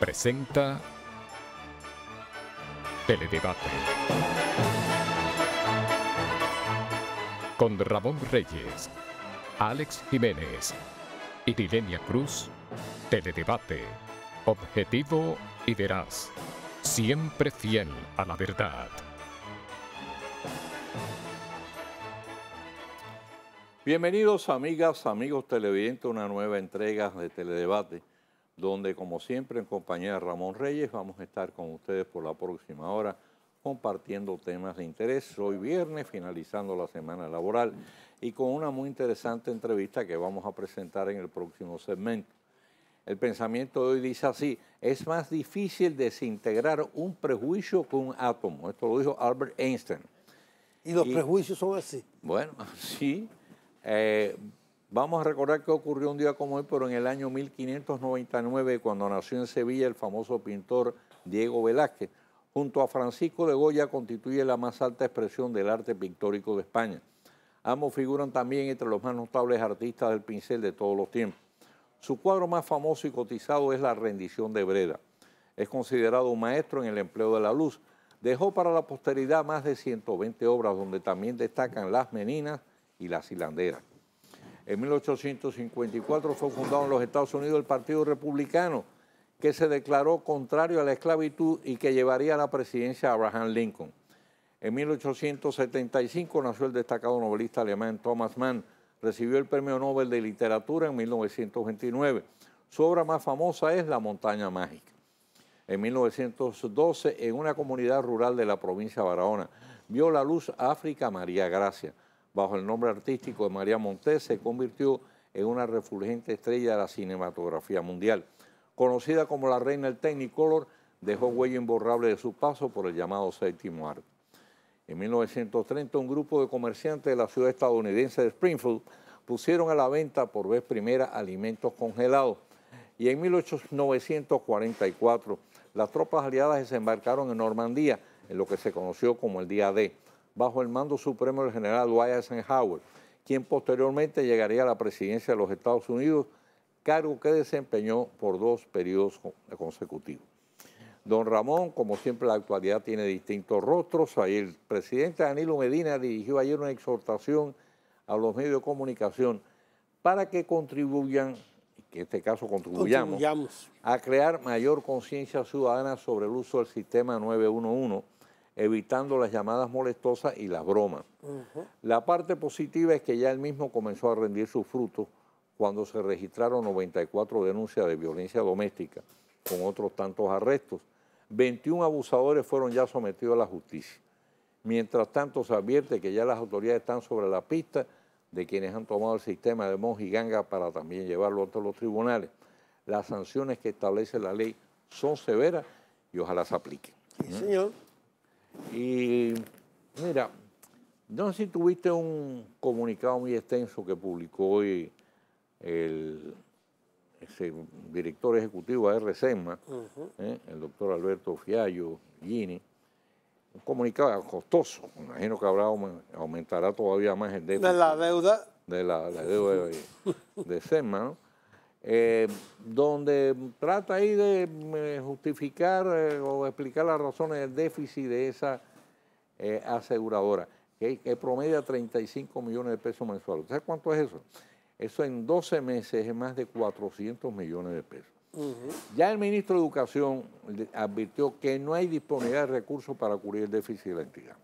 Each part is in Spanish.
presenta Teledebate. Con Ramón Reyes, Alex Jiménez y Dilenia Cruz, Teledebate, objetivo y veraz, siempre fiel a la verdad. Bienvenidos amigas, amigos televidentes, a una nueva entrega de Teledebate donde como siempre en compañía de Ramón Reyes vamos a estar con ustedes por la próxima hora compartiendo temas de interés. Hoy viernes, finalizando la semana laboral y con una muy interesante entrevista que vamos a presentar en el próximo segmento. El pensamiento de hoy dice así, es más difícil desintegrar un prejuicio que un átomo. Esto lo dijo Albert Einstein. ¿Y los prejuicios son así? Bueno, sí. Eh, Vamos a recordar que ocurrió un día como hoy, pero en el año 1599, cuando nació en Sevilla el famoso pintor Diego Velázquez. Junto a Francisco de Goya constituye la más alta expresión del arte pictórico de España. Ambos figuran también entre los más notables artistas del pincel de todos los tiempos. Su cuadro más famoso y cotizado es La rendición de Breda. Es considerado un maestro en el empleo de la luz. Dejó para la posteridad más de 120 obras donde también destacan Las Meninas y Las Hilanderas. En 1854 fue fundado en los Estados Unidos el Partido Republicano, que se declaró contrario a la esclavitud y que llevaría a la presidencia a Abraham Lincoln. En 1875 nació el destacado novelista alemán Thomas Mann. Recibió el Premio Nobel de Literatura en 1929. Su obra más famosa es La montaña mágica. En 1912, en una comunidad rural de la provincia de Barahona, vio la luz África María Gracia bajo el nombre artístico de María Montes, se convirtió en una refulgente estrella de la cinematografía mundial. Conocida como la reina del Technicolor, dejó huella imborrable de su paso por el llamado séptimo arte. En 1930, un grupo de comerciantes de la ciudad estadounidense de Springfield pusieron a la venta por vez primera alimentos congelados. Y en 1944, las tropas aliadas desembarcaron en Normandía, en lo que se conoció como el Día D bajo el mando supremo del general Dwight Eisenhower, quien posteriormente llegaría a la presidencia de los Estados Unidos, cargo que desempeñó por dos periodos consecutivos. Don Ramón, como siempre, la actualidad tiene distintos rostros. El presidente Danilo Medina dirigió ayer una exhortación a los medios de comunicación para que contribuyan, que en este caso contribuyamos. a crear mayor conciencia ciudadana sobre el uso del sistema 911 evitando las llamadas molestosas y las bromas. La parte positiva es que ya el mismo comenzó a rendir sus frutos cuando se registraron 94 denuncias de violencia doméstica, con otros tantos arrestos. 21 abusadores fueron ya sometidos a la justicia. Mientras tanto, se advierte que ya las autoridades están sobre la pista de quienes han tomado el sistema de Monji Ganga para también llevarlo ante los tribunales. Las sanciones que establece la ley son severas y ojalá se apliquen. señor. Y mira, no sé si tuviste un comunicado muy extenso que publicó hoy el director ejecutivo de RCEMA, ¿eh? el doctor Alberto Fiallo Gini, un comunicado costoso, me imagino que habrá, aumentará todavía más el déficit. De la deuda. De la, deuda de, ¿no? Eh, donde trata ahí de eh, justificar eh, o explicar las razones del déficit de esa aseguradora, que, promedia 35 millones de pesos mensuales. ¿Sabes cuánto es eso? Eso en 12 meses es más de 400 millones de pesos. Ya el ministro de Educación advirtió que no hay disponibilidad de recursos para cubrir el déficit de la entidad.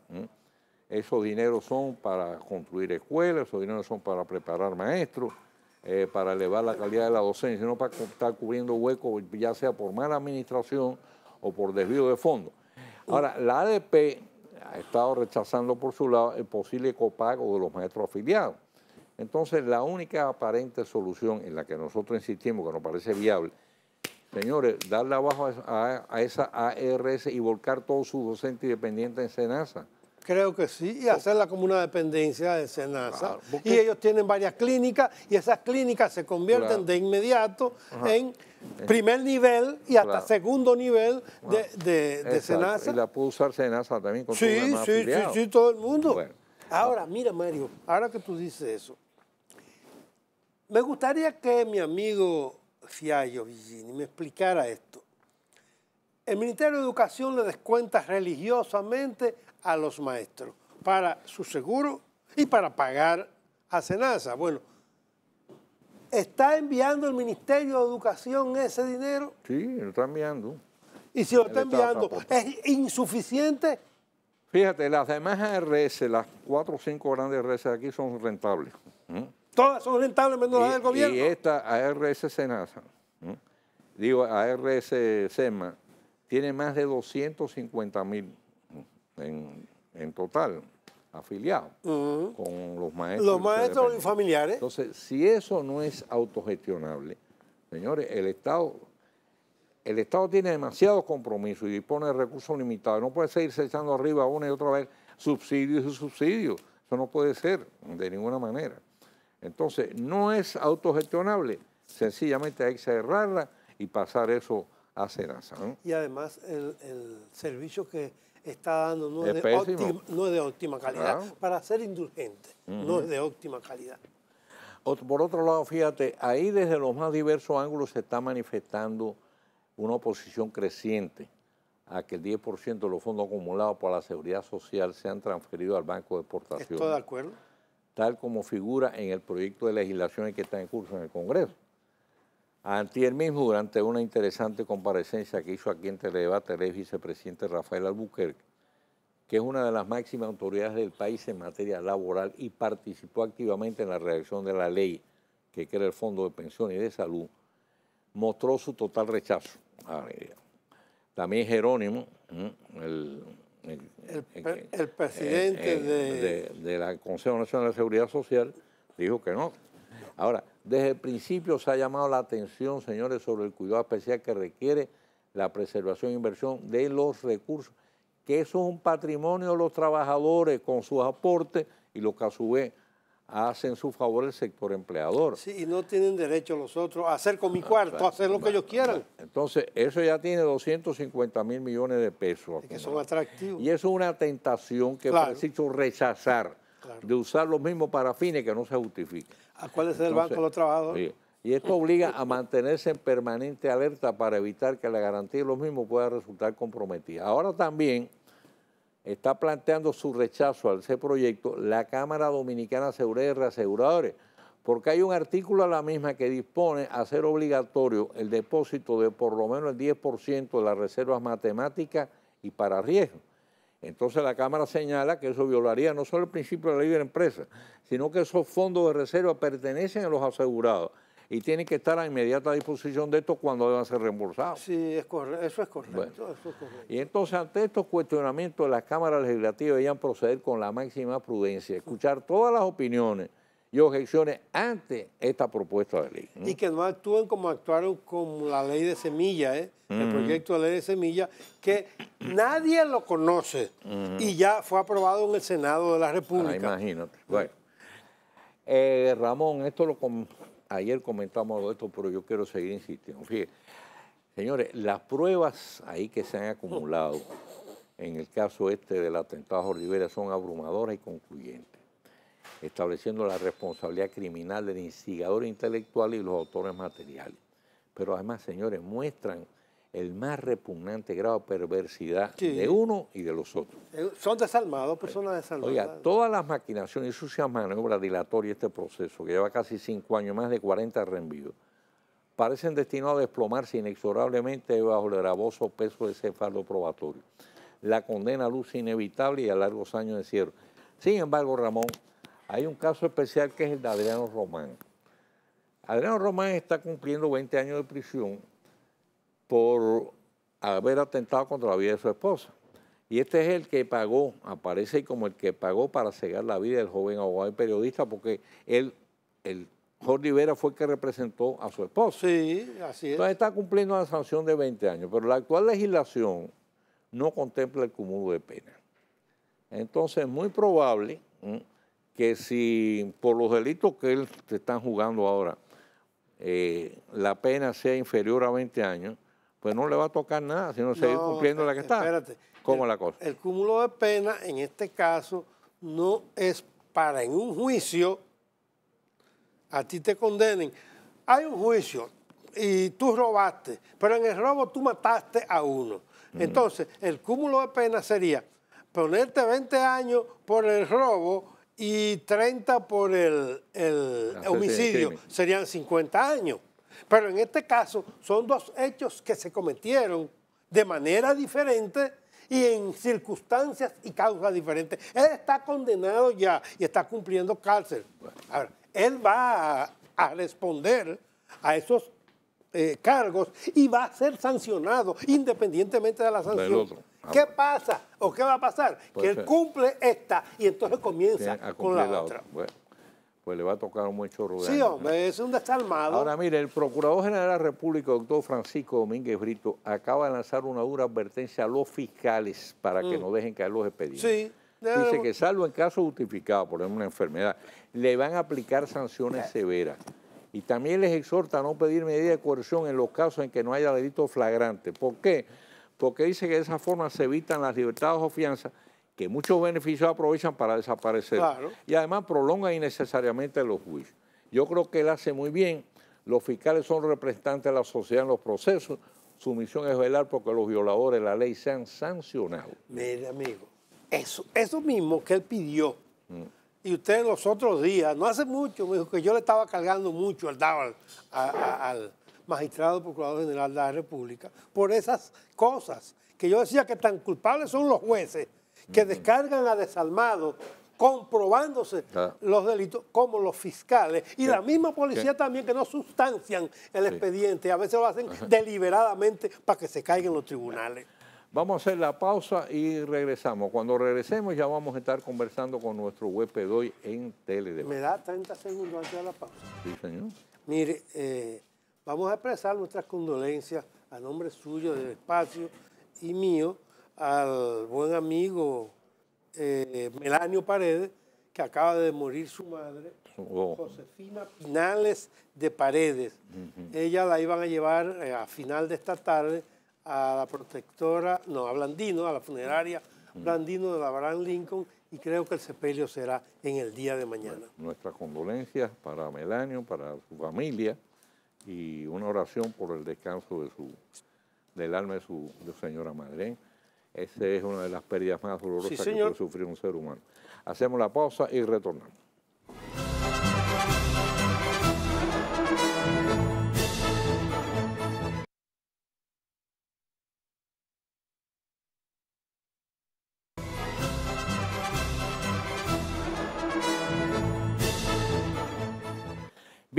Esos dineros son para construir escuelas, esos dineros son para preparar maestros, eh, para elevar la calidad de la docencia, sino para estar cubriendo huecos, ya sea por mala administración o por desvío de fondos. Ahora, la ADP ha estado rechazando por su lado el posible copago de los maestros afiliados. Entonces, la única aparente solución en la que nosotros insistimos, que nos parece viable, señores, darle abajo a, esa ARS y volcar todos sus docentes independientes en Senasa. Creo que sí, y oh. hacerla como una dependencia de Senasa. y ellos tienen varias clínicas y esas clínicas se convierten de inmediato en primer nivel y hasta segundo nivel de, Senasa. Y la puede usar Senasa también con sí, sí, sí, sí, todo el mundo. Ahora, mira Mario, ahora que tú dices eso, me gustaría que mi amigo Fiallo Vigini me explicara esto. El Ministerio de Educación le descuenta religiosamente a los maestros para su seguro y para pagar a Senasa. Bueno, ¿está enviando el Ministerio de Educación ese dinero? Sí, lo está enviando. Y si lo está enviando, ¿es insuficiente? Fíjate, las demás ARS, las cuatro o cinco grandes ARS aquí son rentables. Todas son rentables menos las del gobierno. Y esta ARS Senasa, digo ARS SEMA, tiene más de 250 mil en, total afiliado con los maestros. Los maestros y familiares. Entonces, si eso no es autogestionable, señores, el Estado, el Estado tiene demasiado compromiso y dispone de recursos limitados. No puede seguirse echando arriba una y otra vez subsidios y subsidios. Eso no puede ser de ninguna manera. Entonces, no es autogestionable. Sencillamente hay que cerrarla y pasar eso a Senasa. Y además, el servicio que está dando no es, de, óptima, calidad. Ah. Para ser indulgente, no es de óptima calidad. por otro lado, fíjate, ahí desde los más diversos ángulos se está manifestando una oposición creciente a que el 10% de los fondos acumulados para la seguridad social sean transferidos al Banco de Exportación. Estoy de acuerdo. Tal como figura en el proyecto de legislación que está en curso en el Congreso. Antier mismo, durante una interesante comparecencia que hizo aquí en Teledebate, el vicepresidente Rafael Albuquerque, que es una de las máximas autoridades del país en materia laboral y participó activamente en la redacción de la ley que crea el Fondo de Pensiones y de Salud, mostró su total rechazo. Ah, También Jerónimo, el, el, presidente eh, eh, de... la Consejo Nacional de Seguridad Social, dijo que no. Ahora, desde el principio se ha llamado la atención, señores, sobre el cuidado especial que requiere la preservación e inversión de los recursos, que eso es un patrimonio de los trabajadores con sus aportes y lo que a su vez hace en su favor el sector empleador. Sí, y no tienen derecho los otros a hacer con mi ah, cuarto, a hacer lo que ellos quieran. Entonces, eso ya tiene 250 mil millones de pesos. Es que son atractivos. Y eso es una tentación que claro. preciso rechazar de usar los mismos para fines que no se justifican. es el Banco de los Trabajadores. Y esto obliga a mantenerse en permanente alerta para evitar que la garantía de los mismos pueda resultar comprometida. Ahora también está planteando su rechazo al ese proyecto la Cámara Dominicana de Seguridad y Reaseguradores, porque hay un artículo a la misma que dispone a ser obligatorio el depósito de por lo menos el 10% de las reservas matemáticas y para riesgo. Entonces la Cámara señala que eso violaría no solo el principio de la libre empresa, sino que esos fondos de reserva pertenecen a los asegurados y tienen que estar a inmediata disposición de estos cuando deban ser reembolsados. Sí, eso, es correcto, eso es correcto. Y entonces ante estos cuestionamientos las cámaras legislativas debían proceder con la máxima prudencia, escuchar todas las opiniones y objeciones ante esta propuesta de ley. Y que no actúen como actuaron con la ley de semilla, ¿eh? el proyecto de ley de semilla, que nadie lo conoce y ya fue aprobado en el Senado de la ah, República. imagínate. Bueno, eh, Ramón, esto lo ayer comentamos esto, pero yo quiero seguir insistiendo. Fíjate, señores, las pruebas ahí que se han acumulado en el caso este del atentado a Rivera son abrumadoras y concluyentes estableciendo la responsabilidad criminal del instigador intelectual y los autores materiales. Pero además, señores, muestran el más repugnante grado de perversidad de uno y de los otros. Eh, son desalmados, personas pues, desalmadas. Oiga, todas las maquinaciones y sucias maniobras dilatorias de este proceso, que lleva casi cinco años, más de 40 reenvíos, parecen destinados a desplomarse inexorablemente bajo el gravoso peso de ese fardo probatorio. La condena luce inevitable y a largos años de cierre. Sin embargo, Ramón, hay un caso especial que es el de Adriano Román. Adriano Román está cumpliendo 20 años de prisión por haber atentado contra la vida de su esposa. Y este es el que pagó, aparece como el que pagó para cegar la vida del joven abogado y periodista, porque él, el Jordi Vera fue el que representó a su esposa. Sí, así es. Entonces está cumpliendo la sanción de 20 años, pero la actual legislación no contempla el cúmulo de pena. Entonces es muy probable que si por los delitos que él te están jugando ahora, eh, la pena sea inferior a 20 años, pues no le va a tocar nada, sino no, seguir cumpliendo la que está. Espérate. ¿Cómo la cosa? El cúmulo de pena, en este caso, no es para en un juicio a ti te condenen. Hay un juicio y tú robaste, pero en el robo tú mataste a uno. Entonces, el cúmulo de pena sería ponerte 20 años por el robo y 30 por el, homicidio, serían 50 años. Pero en este caso son dos hechos que se cometieron de manera diferente y en circunstancias y causas diferentes. Él está condenado ya y está cumpliendo cárcel. él va a, responder a esos eh, cargos y va a ser sancionado independientemente de la sanción. otro. Ah, ¿Qué pasa o qué va a pasar? que él cumple esta y entonces comienza con la, otra. Bueno, pues le va a tocar un mucho rodeado. Sí, hombre, es un desarmado. Ahora, mire, el Procurador General de la República, doctor Francisco Domínguez Brito, acaba de lanzar una dura advertencia a los fiscales para que mm. no dejen caer los expedientes. Sí. Dice que salvo en casos justificados, por ejemplo, una enfermedad, le van a aplicar sanciones severas. Y también les exhorta a no pedir medida de coerción en los casos en que no haya delito flagrante. ¿Por qué? porque dice que de esa forma se evitan las libertades o fianzas que muchos beneficios aprovechan para desaparecer. Y además prolonga innecesariamente los juicios. Yo creo que él hace muy bien. Los fiscales son representantes de la sociedad en los procesos. Su misión es velar porque los violadores de la ley sean sancionados. Mire, amigo, eso, eso mismo que él pidió. Mm. Y usted los otros días, no hace mucho, me dijo que yo le estaba cargando mucho al, al, al, magistrado procurador general de la República, por esas cosas que yo decía que tan culpables son los jueces que descargan a desalmados comprobándose los delitos como los fiscales y la misma policía también que no sustancian el expediente, a veces lo hacen deliberadamente para que se caigan los tribunales. Vamos a hacer la pausa y regresamos. Cuando regresemos ya vamos a estar conversando con nuestro web doy en tele ¿Me da 30 segundos antes de la pausa? Sí, señor. Mire, eh, Vamos a expresar nuestras condolencias a nombre suyo, del espacio y mío, al buen amigo eh, Melanio Paredes, que acaba de morir su madre, Josefina Pinales de Paredes. Ella la iban a llevar eh, a final de esta tarde a la protectora, no, a Blandino, a la funeraria Blandino de la Abraham Lincoln, y creo que el sepelio será en el día de mañana. nuestras condolencias para Melanio, para su familia y una oración por el descanso de su, del alma de su, señora madre. Esa es una de las pérdidas más dolorosas que puede sufrir un ser humano. Hacemos la pausa y retornamos.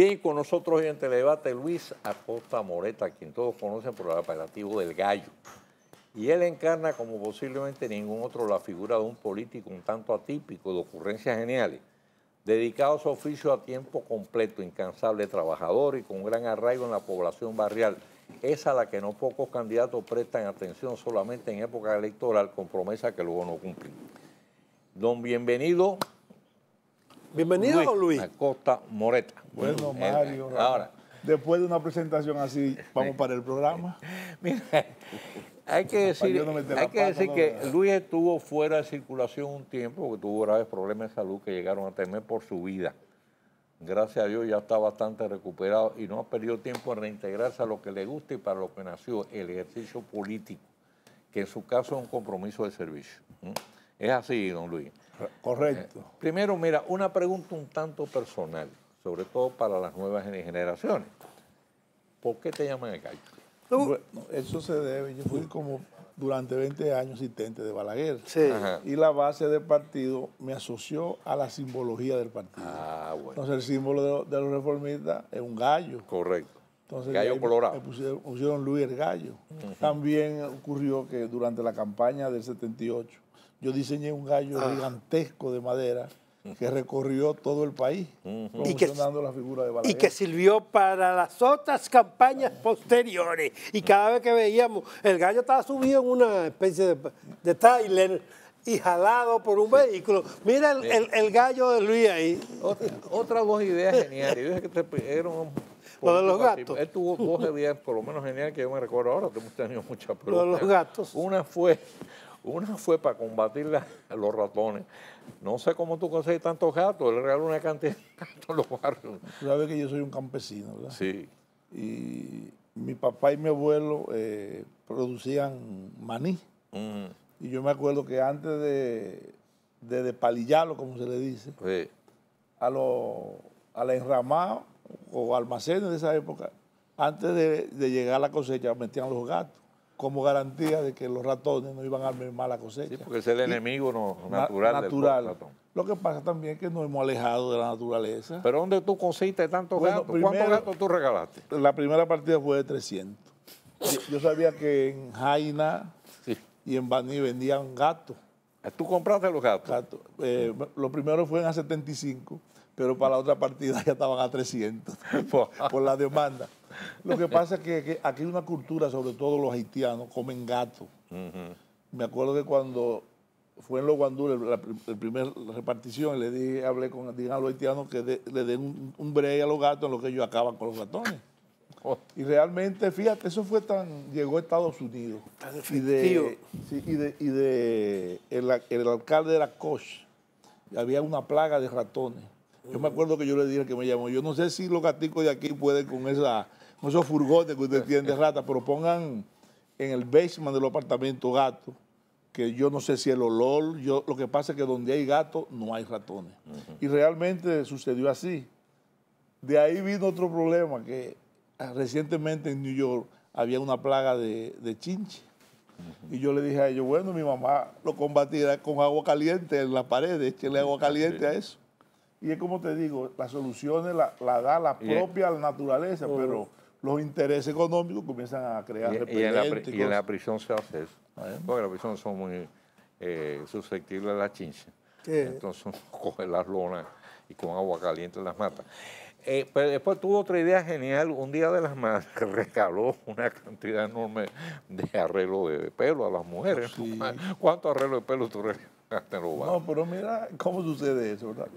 Bien, con nosotros hoy en Telebate Luis Acosta Moreta, quien todos conocen por el apelativo del Gallo. Y él encarna, como posiblemente ningún otro, la figura de un político un tanto atípico, de ocurrencias geniales, dedicado a su oficio a tiempo completo, incansable trabajador y con gran arraigo en la población barrial. Es a la que no pocos candidatos prestan atención solamente en época electoral, con promesa que luego no cumplen. Don Bienvenido. Bienvenido, Luis. Luis. Acosta Moreta. Bueno, eh, Mario. Eh, ahora. Después de una presentación así, vamos para el programa. Mira, hay que decir, que, decir que Luis estuvo fuera de circulación un tiempo porque tuvo graves problemas de salud que llegaron a temer por su vida. Gracias a Dios ya está bastante recuperado y no ha perdido tiempo en reintegrarse a lo que le gusta y para lo que nació, el ejercicio político, que en su caso es un compromiso de servicio. Es así, don Luis. Correcto. Eh, primero, mira, una pregunta un tanto personal sobre todo para las nuevas generaciones. ¿Por qué te llaman el gallo? eso se debe, yo fui como durante 20 años asistente de Balaguer. Y la base del partido me asoció a la simbología del partido. Ah, bueno. Entonces el símbolo de, los reformistas es un gallo. Correcto. Entonces, gallo colorado. Pusieron, pusieron, Luis el Gallo. También ocurrió que durante la campaña del 78 yo diseñé un gallo ah. gigantesco de madera que recorrió todo el país y, que, sirvió para las otras campañas posteriores. Y cada vez que veíamos, el gallo estaba subido en una especie de, de trailer y jalado por un vehículo. Mira el, el, gallo de Luis ahí. Otra, otras dos ideas geniales. que te, lo de los gatos. Él tuvo dos ideas, por lo menos geniales, que yo me recuerdo ahora. Hemos tenido muchas preguntas. Lo de los gatos. Una fue una fue para combatir a los ratones. No sé cómo tú consigues tantos gatos, le regaló una cantidad de gatos en los barrios. Tú sabes que yo soy un campesino, ¿verdad? Sí. Y mi papá y mi abuelo eh, producían maní. Mm. Y yo me acuerdo que antes de, de despalillarlo, como se le dice, a, la enramada o almacenes de esa época, antes de, de llegar a la cosecha metían los gatos como garantía de que los ratones no iban a armar la cosecha. Sí, porque es el enemigo natural, natural. Del ratón. Lo que pasa también es que nos hemos alejado de la naturaleza. ¿Pero dónde tú conseguiste tantos gatos? ¿Cuántos gatos tú regalaste? La primera partida fue de 300. Yo, sabía que en Jaina y en Bani vendían gatos. ¿Tú compraste los gatos? Los primeros eh, lo primero fue a 75, pero para la otra partida ya estaban a 300 por la demanda. Lo que pasa es que, aquí hay una cultura, sobre todo los haitianos, comen gato. Me acuerdo que cuando fue en los guandules la, primera repartición, le dije, hablé con a los haitianos que le den un, un break a los gatos en lo que ellos acaban con los ratones. Y realmente, fíjate, eso fue tan. Llegó a Estados Unidos. y de, y de, el, alcalde de la coche, había una plaga de ratones. Yo me acuerdo que yo le dije que me llamó. Yo no sé si los gaticos de aquí pueden con esa esos furgones que usted tiene de rata, pero pongan en el basement del apartamento gato, que yo no sé si el olor, yo, lo que pasa es que donde hay gato, no hay ratones. Y realmente sucedió así. De ahí vino otro problema, que ah, recientemente en New York había una plaga de, chinche. Y yo le dije a ellos, bueno, mi mamá lo combatirá con agua caliente en las paredes, échale agua caliente a eso. Y es como te digo, las soluciones las la da la propia naturaleza, pero los intereses económicos comienzan a crear y, y, en, la, prisión se hace eso. Porque en la prisión son muy eh, susceptibles a la chincha. Entonces uno coge las lonas y con agua caliente las mata. Eh, pero después tuvo otra idea genial, un día de las madres, recaló una cantidad enorme de arreglo de pelo a las mujeres. ¿Cuánto arreglo de pelo tú regalas? No, pero mira cómo sucede eso, ¿verdad?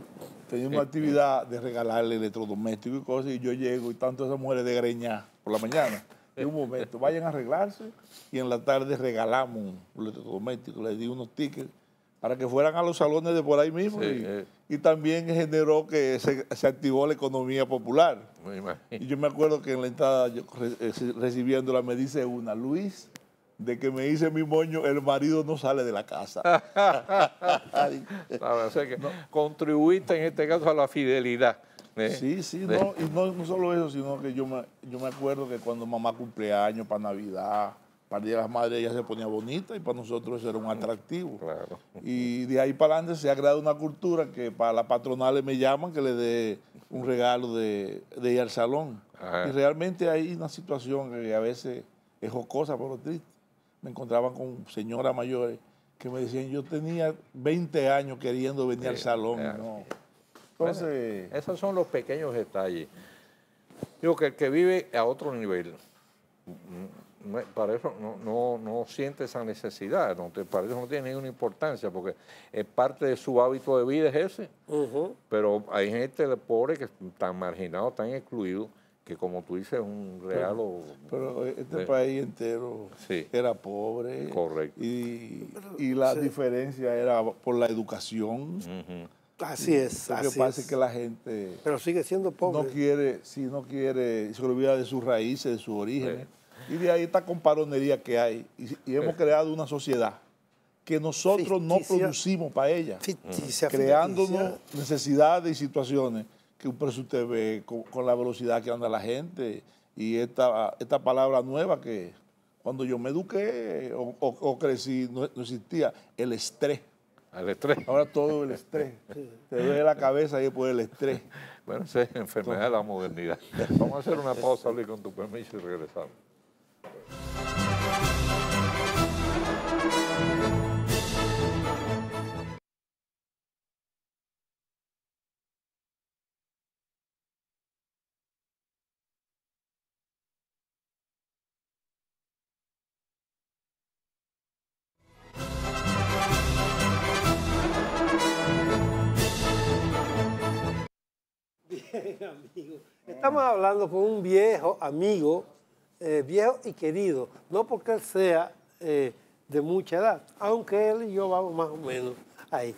Tenía una actividad de regalarle electrodomésticos y cosas, y yo llego y tanto esas mujeres de greña por la mañana. En un momento, vayan a arreglarse y en la tarde regalamos un electrodoméstico. Les di unos tickets para que fueran a los salones de por ahí mismo eh. y, también generó que se, activó la economía popular. y yo me acuerdo que en la entrada, yo, eh, recibiéndola, me dice una, Luis, de que me dice mi moño, el marido no sale de la casa. Ah, contribuiste en este caso a la fidelidad. ¿eh? Sí, sí, ¿Eh? no, y no, solo eso, sino que yo me, yo me acuerdo que cuando mamá cumpleaños, para Navidad, para el Día de las Madres, ella se ponía bonita y para nosotros eso era un atractivo. Y de ahí para adelante se ha creado una cultura que para la patronales me llaman que le dé un regalo de, de ir al salón. Y realmente hay una situación que a veces es jocosa, pero triste me encontraban con señoras mayores que me decían, yo tenía 20 años queriendo venir al salón. Entonces, esos son los pequeños detalles. Digo que el que vive a otro nivel, mm, mm, para eso no, no, siente esa necesidad, no te, para eso no tiene ninguna importancia, porque es parte de su hábito de vida es ese. Pero hay gente pobre que están marginado, tan excluido, que como tú dices es un regalo. Pero, este país entero era pobre. Correcto. Y, la diferencia era por la educación. Así es. que que la gente. Pero sigue siendo pobre. No quiere, si no quiere, se olvida de sus raíces, de sus orígenes. Y de ahí esta comparonería que hay. Y, hemos creado una sociedad que nosotros no producimos para ella, creándonos necesidades y situaciones que un precio usted ve con, la velocidad que anda la gente y esta, esta palabra nueva que cuando yo me eduqué o, crecí no, existía, el estrés. El estrés. Ahora todo el estrés. Te duele la cabeza y después el estrés. Bueno, es enfermedad de la modernidad. Vamos a hacer una pausa, Luis, con tu permiso y regresamos. Estamos hablando con un viejo amigo, eh, viejo y querido, no porque él sea eh, de mucha edad, aunque él y yo vamos más o menos ahí.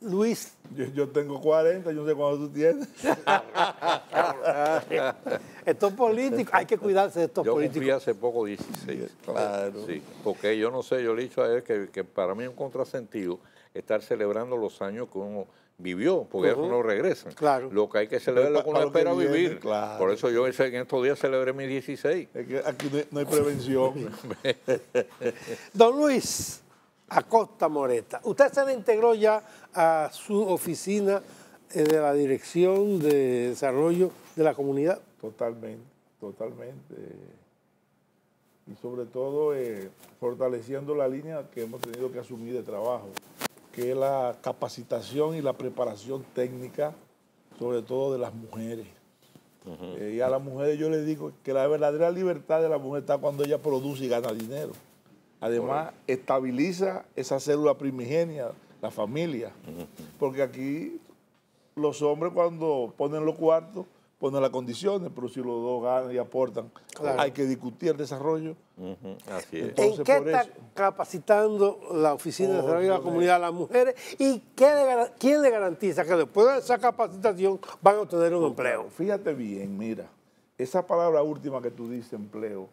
Luis. Yo, tengo 40, yo no sé cuándo tú tienes. estos políticos, hay que cuidarse de estos políticos. Yo hace poco 16. Claro. Sí, porque yo no sé, yo le he dicho a él que, para mí es un contrasentido estar celebrando los años con vivió, porque eso no regresa. Lo que hay que celebrar es lo que uno espera vivir. Por eso yo en estos días celebré mi 16. aquí no hay prevención. Don Luis Acosta Moreta, usted se le integró ya a su oficina eh, de la Dirección de Desarrollo de la Comunidad. Totalmente, totalmente. Y sobre todo eh, fortaleciendo la línea que hemos tenido que asumir de trabajo que es la capacitación y la preparación técnica, sobre todo de las mujeres. Eh, y a las mujeres yo les digo que la verdadera libertad de la mujer está cuando ella produce y gana dinero. Además, estabiliza esa célula primigenia, la familia. Porque aquí los hombres cuando ponen los cuartos, poner las condiciones, pero si los dos ganan y aportan, hay que discutir el desarrollo. ¿En qué está capacitando la Oficina de Desarrollo de la Comunidad a las mujeres y quién le garantiza que después de esa capacitación van a obtener un empleo? Fíjate bien, mira, esa palabra última que tú dices, empleo,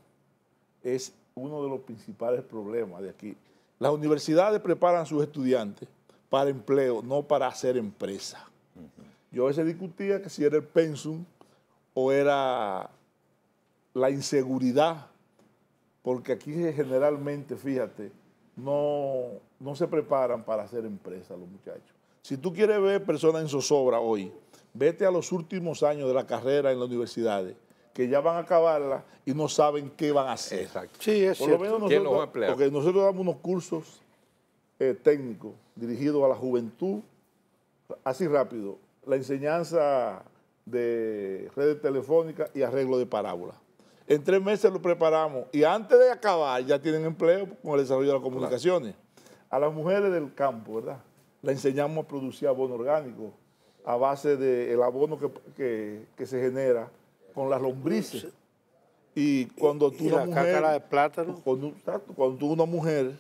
es uno de los principales problemas de aquí. Las universidades preparan a sus estudiantes para empleo, no para hacer empresa. Yo a veces discutía que si era el pensum o era la inseguridad, porque aquí generalmente, fíjate, no, se preparan para hacer empresa los muchachos. Si tú quieres ver personas en zozobra hoy, vete a los últimos años de la carrera en las universidades, que ya van a acabarla y no saben qué van a hacer. Exacto. Sí, es Lo menos nosotros, Porque nosotros damos unos cursos eh, técnicos dirigidos a la juventud, así rápido. La enseñanza de redes telefónicas y arreglo de parábolas. En tres meses lo preparamos y antes de acabar ya tienen empleo con el desarrollo de las comunicaciones. A las mujeres del campo, ¿verdad? Le enseñamos a producir abono orgánico a base del abono que, se genera con las lombrices. Y cuando tú una la mujer, de plátano. Cuando, una mujer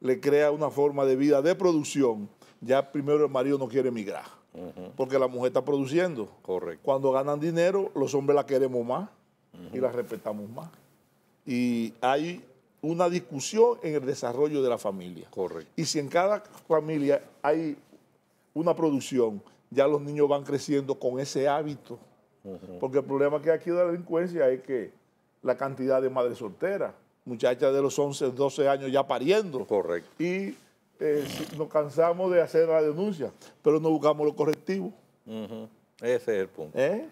le crea una forma de vida de producción, ya primero el marido no quiere emigrar porque la mujer está produciendo. Correcto. Cuando ganan dinero, los hombres la queremos más y la respetamos más. Y hay una discusión en el desarrollo de la familia. Correcto. Y si en cada familia hay una producción, ya los niños van creciendo con ese hábito. Porque el problema que hay aquí de la delincuencia es que la cantidad de madres solteras, muchachas de los 11, 12 años ya pariendo. Correcto. Y eh, nos cansamos de hacer la denuncia, pero no buscamos lo correctivo. Ese es el punto. ¿Eh?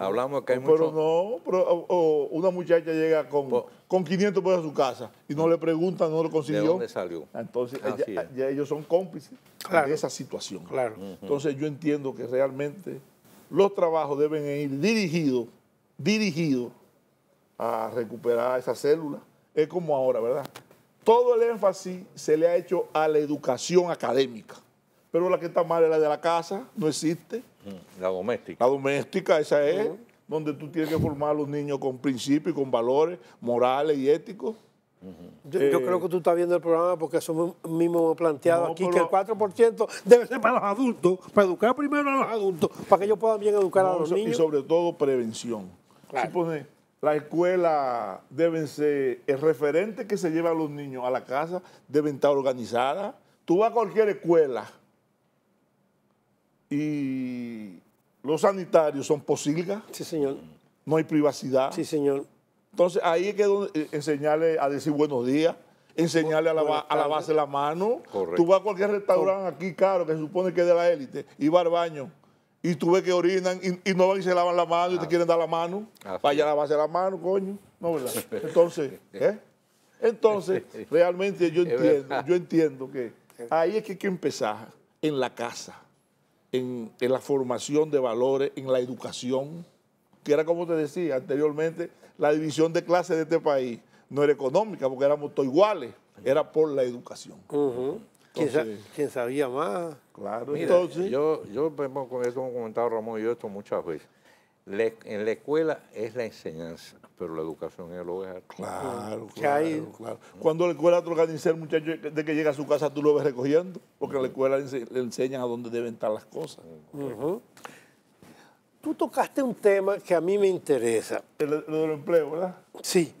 Hablamos que hay pero no, pero una muchacha llega con, pues- con 500 pesos a su casa y no le preguntan, no lo consiguió. ¿De dónde salió? Entonces, ah, eh. ellos son cómplices de esa situación. Claro. Entonces, yo entiendo que realmente los trabajos deben ir dirigidos, dirigidos a recuperar esa célula. Es como ahora, ¿verdad? todo el énfasis se le ha hecho a la educación académica. Pero la que está mal es la de la casa, no existe. Mm, la doméstica. La doméstica, esa es, donde tú tienes que formar a los niños con principios y con valores morales y éticos. yo, eh, creo que tú estás viendo el programa porque eso mismo planteado aquí, que el 4% debe ser para los adultos, para educar primero a los adultos, para que ellos puedan bien educar a los niños. Y sobre todo prevención. Claro la escuela deben ser, el referente que se lleva a los niños a la casa deben estar organizadas. Tú vas a cualquier escuela y los sanitarios son posilgas. Sí, señor. No hay privacidad. Sí, señor. Entonces ahí es que eh, enseñarle a decir buenos días, enseñarle a, la, lavarse la mano. Correcto. Tú vas a cualquier restaurante aquí caro que se supone que es de la élite y va al baño y tú ves que orinan y, no van y se lavan la mano y te ah. quieren dar la mano. para ah, vaya base lavarse la mano, coño. No, ¿verdad? Entonces, ¿eh? Entonces, realmente yo entiendo, yo entiendo que ahí es que hay que empezar, en la casa, en, la formación de valores, en la educación, que era como te decía anteriormente, la división de clases de este país no era económica, porque éramos todos iguales, era por la educación. ¿Quién, sabía más? Claro, entonces. Yo, yo con esto hemos comentado Ramón y yo esto muchas veces. en la escuela es la enseñanza, pero la educación es el hogar. Claro, claro, claro. Cuando la escuela te organiza el muchacho de que llega a su casa, tú lo ves recogiendo, porque la escuela le, enseña a dónde deben estar las cosas. Tú tocaste un tema que a mí me interesa. El, lo del empleo, ¿verdad? Sí.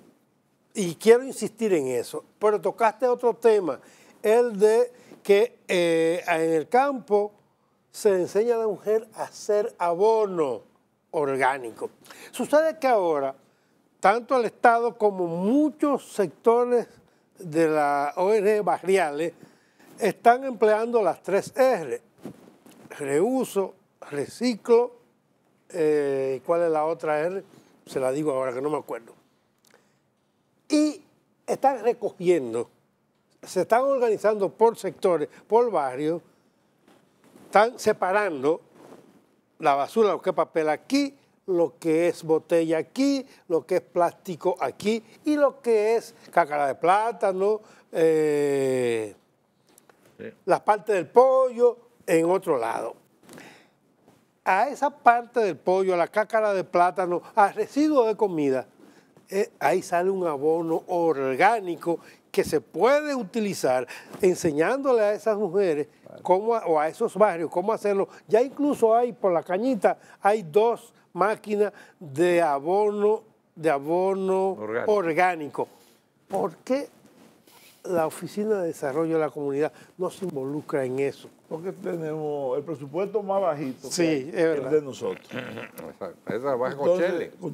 Y quiero insistir en eso. Pero tocaste otro tema, el de que eh, en el campo se enseña a la mujer a hacer abono orgánico. Sucede que ahora, tanto el Estado como muchos sectores de la ONG barriales están empleando las tres R, reuso, reciclo, eh, ¿cuál es la otra R? Se la digo ahora que no me acuerdo. Y están recogiendo se están organizando por sectores, por barrios, están separando la basura, lo que es papel aquí, lo que es botella aquí, lo que es plástico aquí y lo que es cácara de plátano, eh, la parte del pollo en otro lado. A esa parte del pollo, a la cácara de plátano, a residuos de comida, eh, ahí sale un abono orgánico que se puede utilizar enseñándole a esas mujeres o a esos barrios cómo hacerlo. Ya incluso hay, por la cañita, hay dos máquinas de abono, de abono orgánico. orgánico. ¿Por qué la Oficina de Desarrollo de la Comunidad no se involucra en eso. Porque tenemos el presupuesto más bajito sí, de nosotros. Exacto. Esa con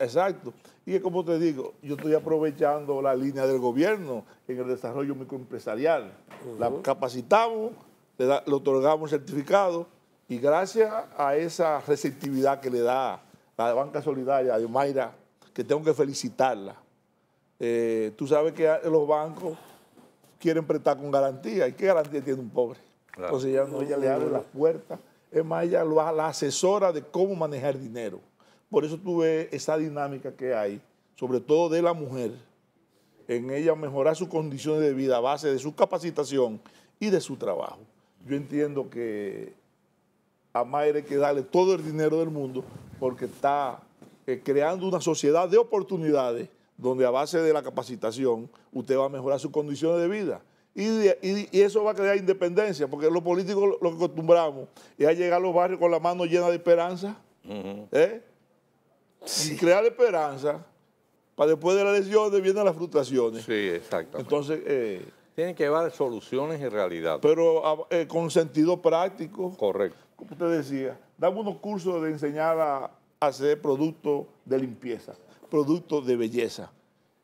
exacto. Y como te digo, yo estoy aprovechando la línea del gobierno en el desarrollo microempresarial. La capacitamos, le, otorgamos otorgamos certificado y gracias a esa receptividad que le da la banca solidaria de Mayra, que tengo que felicitarla eh, tú sabes que los bancos quieren prestar con garantía. ¿Y qué garantía tiene un pobre? Entonces ella, no, ella le abre las puertas. Es más, ella la asesora de cómo manejar dinero. Por eso tú ves esa dinámica que hay, sobre todo de la mujer, en ella mejorar sus condiciones de vida a base de su capacitación y de su trabajo. Yo entiendo que a Mayre hay que darle todo el dinero del mundo porque está eh, creando una sociedad de oportunidades donde a base de la capacitación usted va a mejorar sus condiciones de vida. Y, eso va a crear independencia, porque los políticos lo que acostumbramos es a llegar a los barrios con la mano llena de esperanza. ¿eh? Y crear esperanza para después de las elección vienen las frustraciones. Sí, exacto. Entonces... Eh, Tienen que llevar soluciones y realidad. Pero ah, eh, con sentido práctico. Correcto. Como usted decía, damos unos cursos de enseñar a hacer productos de limpieza productos de belleza.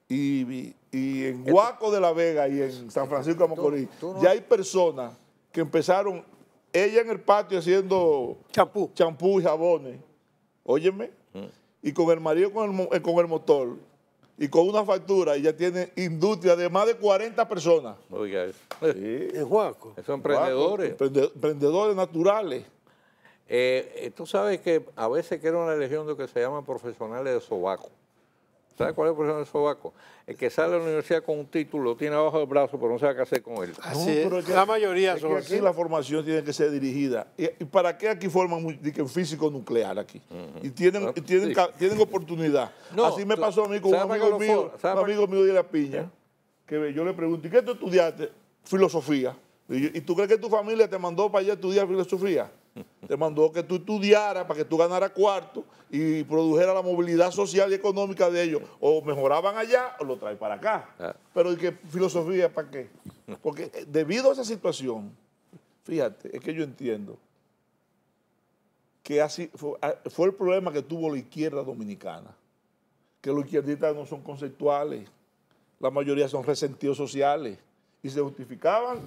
Y, en Guaco eh, de la Vega y en San Francisco de Macorís, ya hay personas que empezaron, ella en el patio haciendo champú, champú y jabones, óyeme, mm. y con el marido eh, con el, motor, y con una factura y ya tiene industria de más de 40 personas. Es guaco. Son emprendedores. emprendedores naturales. Eh, tú sabes que a veces que era una legión de que se llaman profesionales de sobaco. ¿Sabe cuál es el profesor Sobaco? El que sale a la universidad con un título, tiene abajo del brazo, pero no sabe qué hacer con él. Así la mayoría aquí la formación tiene que ser dirigida. ¿Y para qué aquí forman físico nuclear aquí? Y tienen, tienen, oportunidad. Así me pasó a mí con un amigo mío, un amigo mío de la piña, ¿Eh? que yo le y ¿qué tú estudiaste? Filosofía. Y, tú crees que tu familia te mandó para allá a estudiar filosofía? te mandó que tú estudiaras para que tú ganaras cuarto y produjera la movilidad social y económica de ellos. O mejoraban allá o lo traes para acá. Ah. Pero ¿y qué filosofía para qué? Porque eh, debido a esa situación, fíjate, es que yo entiendo que así ah, fue el problema que tuvo la izquierda dominicana, que los izquierdistas no son conceptuales, la mayoría son resentidos sociales y se justificaban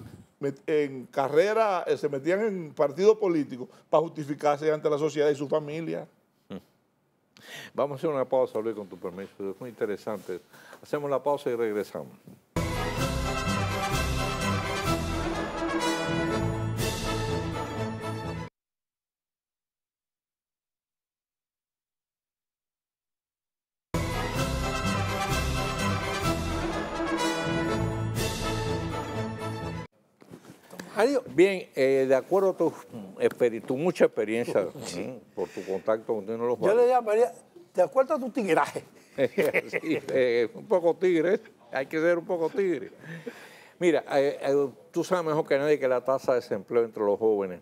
en carrera, eh, se metían en partido político para justificarse ante la sociedad y su familia. Vamos a hacer una pausa, Luis, con tu permiso. Es muy interesante. Hacemos la pausa y regresamos. Bien, eh, de acuerdo a mm, tu, mucha experiencia mm, por tu contacto con uno de los Yo le llamaría, de acuerdo a tu tigreaje. sí, eh, un poco tigre, hay que ser un poco tigre. Mira, eh, tú sabes mejor que nadie que la tasa de desempleo entre los jóvenes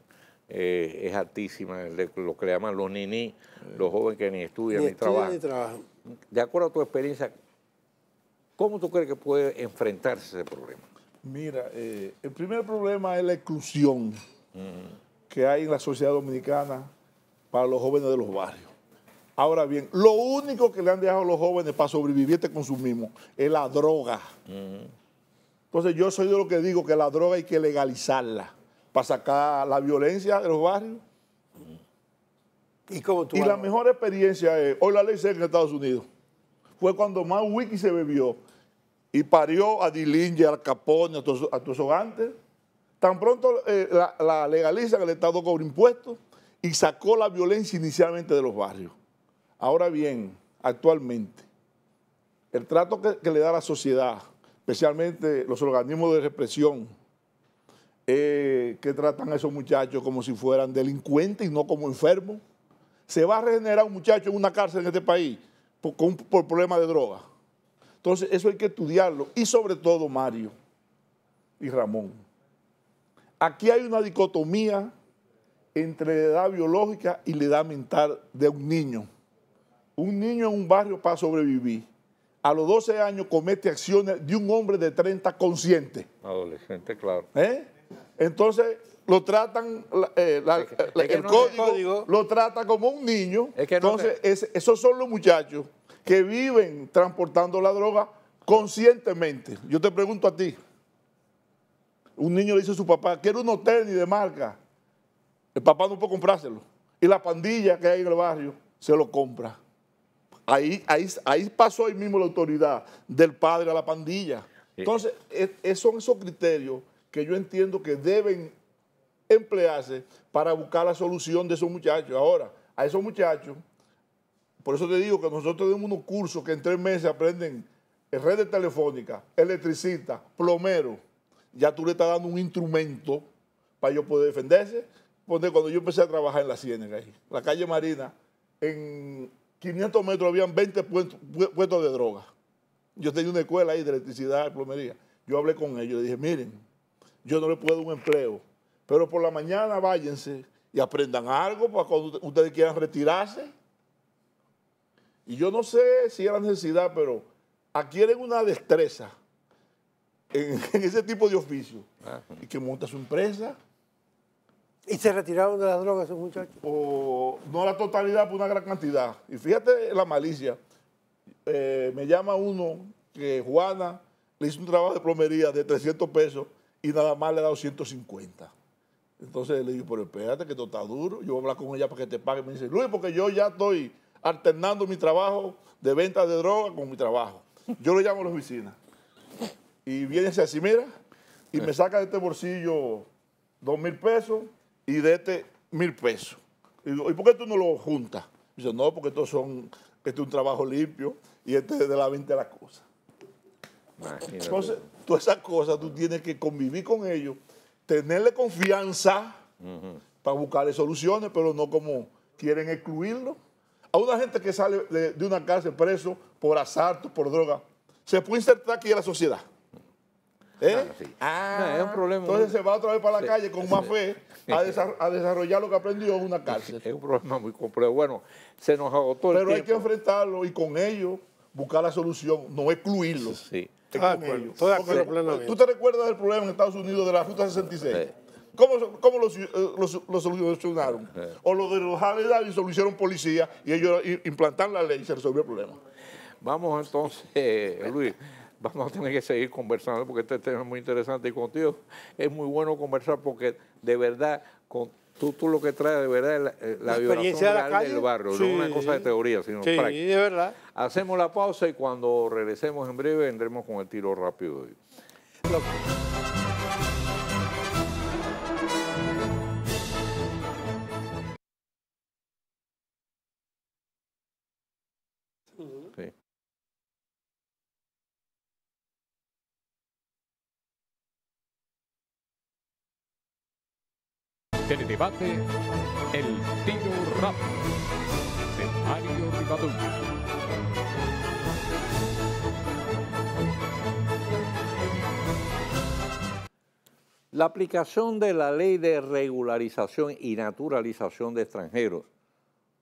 es altísima, lo que le llaman los ninis, los jóvenes que ni estudian Ni trabajan. De acuerdo a tu experiencia, ¿cómo tú crees que puede enfrentarse ese problema? Mira, eh, el primer problema es la exclusión mm. que hay en la sociedad dominicana para los jóvenes de los barrios. Ahora bien, lo único que le han dejado a los jóvenes para sobrevivir este consumismo es la droga. Mm. Entonces yo soy de lo que digo que la droga hay que legalizarla para sacar la violencia de los barrios. ¿Y, la mejor experiencia es, hoy la ley seca en Estados Unidos, fue cuando más wiki se bebió y parió a Dilinja, al a Capone, a todos esos antes. Tan pronto eh, la, legalizan, el Estado cobra impuestos y sacó la violencia inicialmente de los barrios. Ahora bien, actualmente, el trato que, le da la sociedad, especialmente los organismos de represión, eh, que tratan a esos muchachos como si fueran delincuentes y no como enfermos. Se va a regenerar un muchacho en una cárcel en este país por, por problemas de droga. Entonces, eso hay que estudiarlo. Y sobre todo, Mario y Ramón. Aquí hay una dicotomía entre la edad biológica y la edad mental de un niño. Un niño en un barrio para sobrevivir. A los 12 años comete acciones de un hombre de 30 consciente. Adolescente, claro. ¿Eh? Entonces, lo tratan, el código lo trata como un niño. Entonces, esos son los muchachos que viven transportando la droga conscientemente. Yo te pregunto a ti, un niño le dice a su papá, quiero hotel ni de marca. El papá no puede comprárselo. Y la pandilla que hay en el barrio se lo compra. Ahí, ahí, ahí pasó ahí mismo la autoridad del padre a la pandilla. Entonces, es, e, son esos criterios que yo entiendo que deben emplearse para buscar la solución de esos muchachos. Ahora, a esos muchachos por eso te digo que nosotros tenemos unos cursos que en tres meses aprenden redes telefónicas, electricistas, plomeros. Ya tú le estás dando un instrumento para yo poder defenderse. Porque Cuando yo empecé a trabajar en la en la calle Marina, en 500 metros habían 20 puestos, de droga. Yo tenía una escuela ahí de electricidad, de plomería. Yo hablé con ellos, les dije, miren, yo no les puedo dar un empleo, pero por la mañana váyanse y aprendan algo para cuando ustedes quieran retirarse, y yo no sé si era necesidad, pero adquieren una destreza en, ese tipo de oficio. Y que monta su empresa. ¿Y se retiraron de las drogas esos muchachos? O, no la totalidad, pero una gran cantidad. Y fíjate la malicia. Eh, me llama uno que Juana le hizo un trabajo de plomería de 300 pesos y nada más le ha dado 150. Entonces le digo, pero espérate que esto está duro, yo voy a hablar con ella para que te pague. Me dice, Luis, porque yo ya estoy alternando mi trabajo de venta de droga con mi trabajo. Yo lo llamo a la oficina. Y viene así, mira, y me saca de este bolsillo dos mil pesos y de este mil pesos. Y digo, por qué tú no lo juntas? dice, no, porque esto son, este es un trabajo limpio y este es de la venta de las cosas. Entonces, todas esas cosas tú tienes que convivir con ellos, tenerle confianza para buscarle soluciones, pero no como quieren excluirlo a una gente que sale de, una cárcel preso por asalto, por droga, se puede insertar aquí a la sociedad. ¿Eh? ah, es un problema. Entonces se va otra vez para la calle con más fe a, desarrollar lo que aprendió en una cárcel. Es un problema muy complejo. Bueno, se nos agotó el Pero hay que enfrentarlo y con ello buscar la solución, no excluirlo. Sí. ¿Tú te recuerdas del problema en Estados Unidos de la Ruta 66? ¿Cómo, cómo los, eh, solucionaron? Eh. O los de los y se lo hicieron policía y ellos implantaron la ley y se resolvió el problema. Vamos entonces, eh, Luis vamos a tener que seguir conversando porque este tema es muy interesante y contigo es muy bueno conversar porque de verdad con tú, lo que traes de verdad es la, experiencia del barrio, no es una cosa de teoría, sino sí, de verdad. Hacemos la pausa y cuando regresemos en breve vendremos con el tiro rápido. El debate, el tiro rápido de Mario Rivadulla. La aplicación de la ley de regularización y naturalización de extranjeros,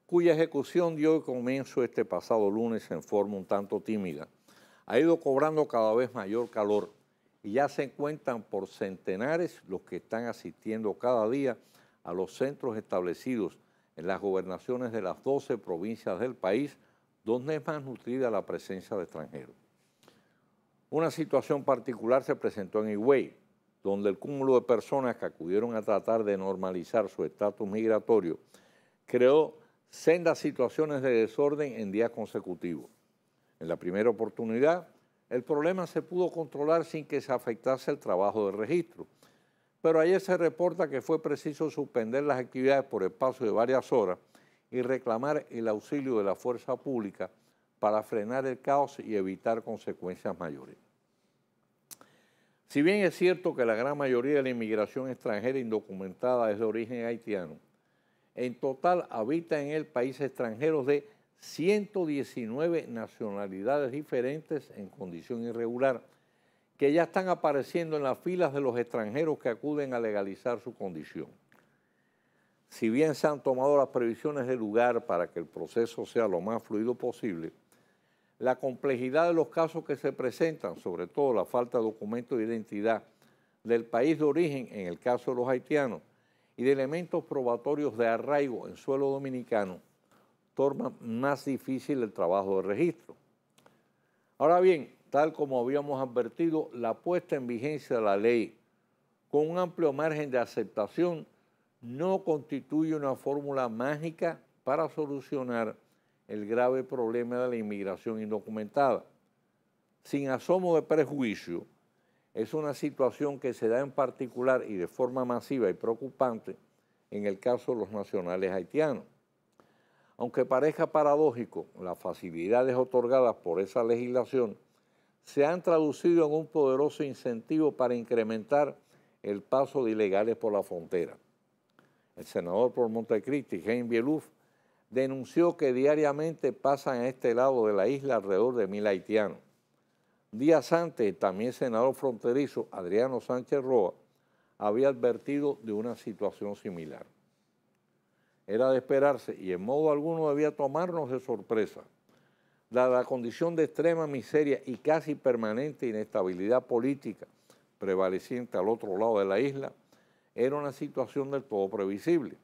cuya ejecución dio comienzo este pasado lunes en forma un tanto tímida, ha ido cobrando cada vez mayor calor y ya se encuentran por centenares los que están asistiendo cada día a los centros establecidos en las gobernaciones de las 12 provincias del país, donde es más nutrida la presencia de extranjeros. Una situación particular se presentó en Higüey, donde el cúmulo de personas que acudieron a tratar de normalizar su estatus migratorio creó sendas situaciones de desorden en días consecutivos. En la primera oportunidad, el problema se pudo controlar sin que se afectase el trabajo de registro pero ayer se reporta que fue preciso suspender las actividades por el paso de varias horas y reclamar el auxilio de la fuerza pública para frenar el caos y evitar consecuencias mayores. Si bien es cierto que la gran mayoría de la inmigración extranjera indocumentada es de origen haitiano, en total habita en el país extranjeros de 119 nacionalidades diferentes en condición irregular, que ya están apareciendo en las filas de los extranjeros que acuden a legalizar su condición. Si bien se han tomado las previsiones de lugar para que el proceso sea lo más fluido posible, la complejidad de los casos que se presentan, sobre todo la falta de documentos de identidad del país de origen en el caso de los haitianos y de elementos probatorios de arraigo en suelo dominicano, torna más difícil el trabajo de registro. Ahora bien, tal como habíamos advertido, la puesta en vigencia de la ley con un amplio margen de aceptación no constituye una fórmula mágica para solucionar el grave problema de la inmigración indocumentada. Sin asomo de prejuicio, es una situación que se da en particular y de forma masiva y preocupante en el caso de los nacionales haitianos. Aunque parezca paradójico, las facilidades otorgadas por esa legislación se han traducido en un poderoso incentivo para incrementar el paso de ilegales por la frontera. El senador por Montecristi, Jaime Bieluf, denunció que diariamente pasan a este lado de la isla alrededor de mil haitianos. Días antes, también el senador fronterizo Adriano Sánchez Roa había advertido de una situación similar. Era de esperarse y en modo alguno debía tomarnos de sorpresa la condición de extrema miseria y casi permanente inestabilidad política prevaleciente al otro lado de la isla, era una situación del todo previsible.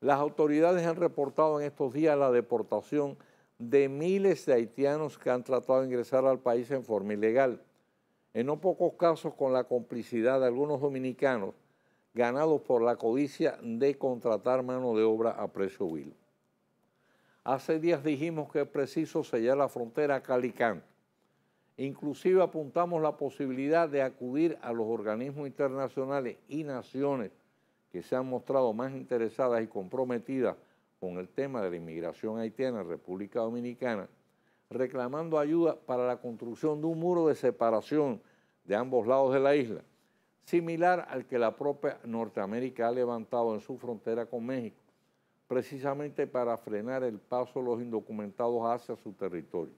Las autoridades han reportado en estos días la deportación de miles de haitianos que han tratado de ingresar al país en forma ilegal, en no pocos casos con la complicidad de algunos dominicanos ganados por la codicia de contratar mano de obra a precio vil. Hace días dijimos que es preciso sellar la frontera Calicán. Inclusive apuntamos la posibilidad de acudir a los organismos internacionales y naciones que se han mostrado más interesadas y comprometidas con el tema de la inmigración haitiana en República Dominicana, reclamando ayuda para la construcción de un muro de separación de ambos lados de la isla, similar al que la propia Norteamérica ha levantado en su frontera con México precisamente para frenar el paso de los indocumentados hacia su territorio.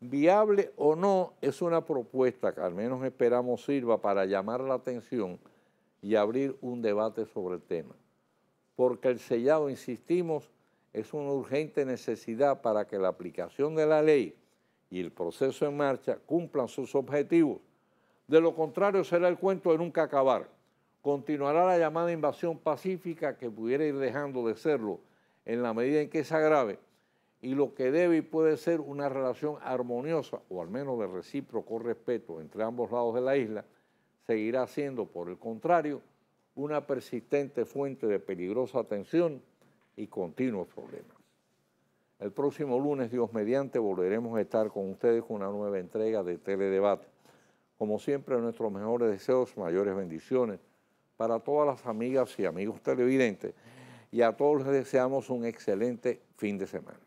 Viable o no, es una propuesta que al menos esperamos sirva para llamar la atención y abrir un debate sobre el tema. Porque el sellado, insistimos, es una urgente necesidad para que la aplicación de la ley y el proceso en marcha cumplan sus objetivos. De lo contrario será el cuento de nunca acabar continuará la llamada invasión pacífica que pudiera ir dejando de serlo en la medida en que se agrave y lo que debe y puede ser una relación armoniosa o al menos de recíproco respeto entre ambos lados de la isla, seguirá siendo, por el contrario, una persistente fuente de peligrosa tensión y continuos problemas. El próximo lunes, Dios mediante, volveremos a estar con ustedes con una nueva entrega de Teledebate. Como siempre, nuestros mejores deseos, mayores bendiciones para todas las amigas y amigos televidentes y a todos les deseamos un excelente fin de semana.